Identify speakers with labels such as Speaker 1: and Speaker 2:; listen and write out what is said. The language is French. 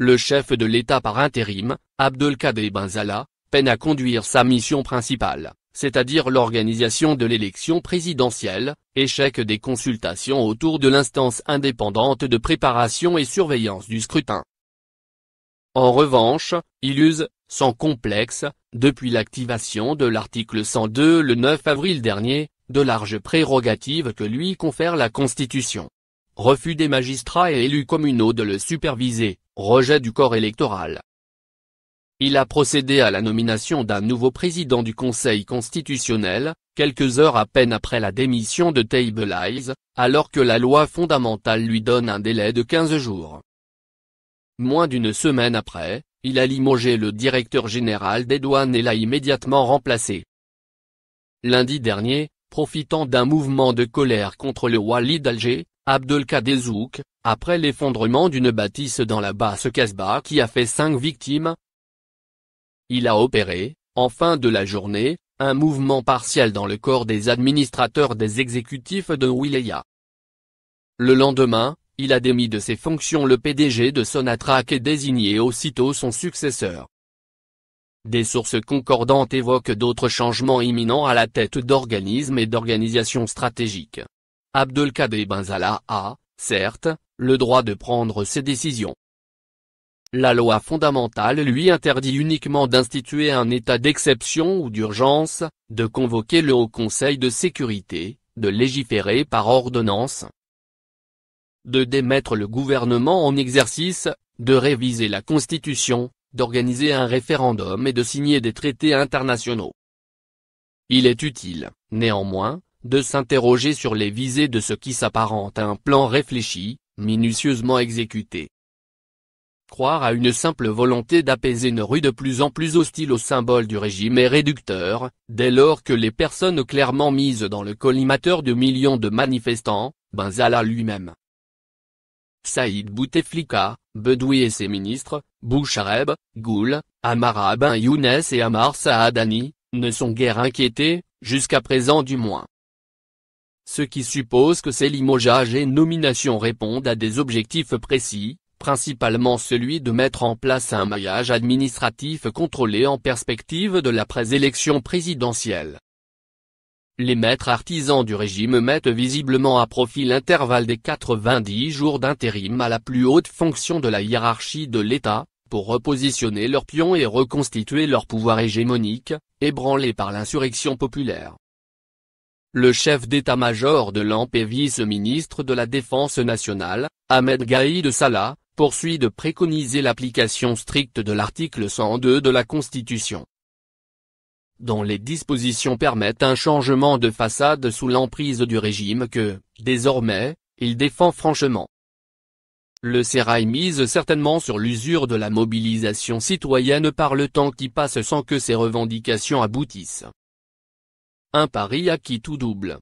Speaker 1: Le chef de l'État par intérim, Abdelkader Benzala, peine à conduire sa mission principale, c'est-à-dire l'organisation de l'élection présidentielle, échec des consultations autour de l'instance indépendante de préparation et surveillance du scrutin. En revanche, il use, sans complexe, depuis l'activation de l'article 102 le 9 avril dernier, de larges prérogatives que lui confère la Constitution. Refus des magistrats et élus communaux de le superviser, Rejet du corps électoral. Il a procédé à la nomination d'un nouveau président du Conseil constitutionnel, quelques heures à peine après la démission de Table Eyes, alors que la loi fondamentale lui donne un délai de 15 jours. Moins d'une semaine après, il a limogé le directeur général des douanes et l'a immédiatement remplacé. Lundi dernier, profitant d'un mouvement de colère contre le Wali d'Alger, Abdelkader après l'effondrement d'une bâtisse dans la basse Casbah qui a fait cinq victimes. Il a opéré, en fin de la journée, un mouvement partiel dans le corps des administrateurs des exécutifs de Wilaya. Le lendemain, il a démis de ses fonctions le PDG de Sonatrach et désigné aussitôt son successeur. Des sources concordantes évoquent d'autres changements imminents à la tête d'organismes et d'organisations stratégiques. Abdelkader Benzala a, certes, le droit de prendre ses décisions. La loi fondamentale lui interdit uniquement d'instituer un état d'exception ou d'urgence, de convoquer le Haut Conseil de sécurité, de légiférer par ordonnance, de démettre le gouvernement en exercice, de réviser la Constitution, d'organiser un référendum et de signer des traités internationaux. Il est utile, néanmoins, de s'interroger sur les visées de ce qui s'apparente à un plan réfléchi, minutieusement exécuté. Croire à une simple volonté d'apaiser une rue de plus en plus hostile au symbole du régime est réducteur, dès lors que les personnes clairement mises dans le collimateur de millions de manifestants, Benzala lui-même. Saïd Bouteflika, Bedoui et ses ministres, Bouchareb, Goul, Amara Ben Younes et Amar Saadani, ne sont guère inquiétés, jusqu'à présent du moins ce qui suppose que ces limogeages et nominations répondent à des objectifs précis, principalement celui de mettre en place un maillage administratif contrôlé en perspective de la présélection présidentielle. Les maîtres artisans du régime mettent visiblement à profit l'intervalle des 90 jours d'intérim à la plus haute fonction de la hiérarchie de l'État, pour repositionner leurs pions et reconstituer leur pouvoir hégémonique, ébranlé par l'insurrection populaire. Le chef d'état-major de l'AMP et vice-ministre de la Défense nationale, Ahmed Gaïd Salah, poursuit de préconiser l'application stricte de l'article 102 de la Constitution dont les dispositions permettent un changement de façade sous l'emprise du régime que, désormais, il défend franchement. Le Sérail mise certainement sur l'usure de la mobilisation citoyenne par le temps qui passe sans que ses revendications aboutissent. Un pari qui tout double.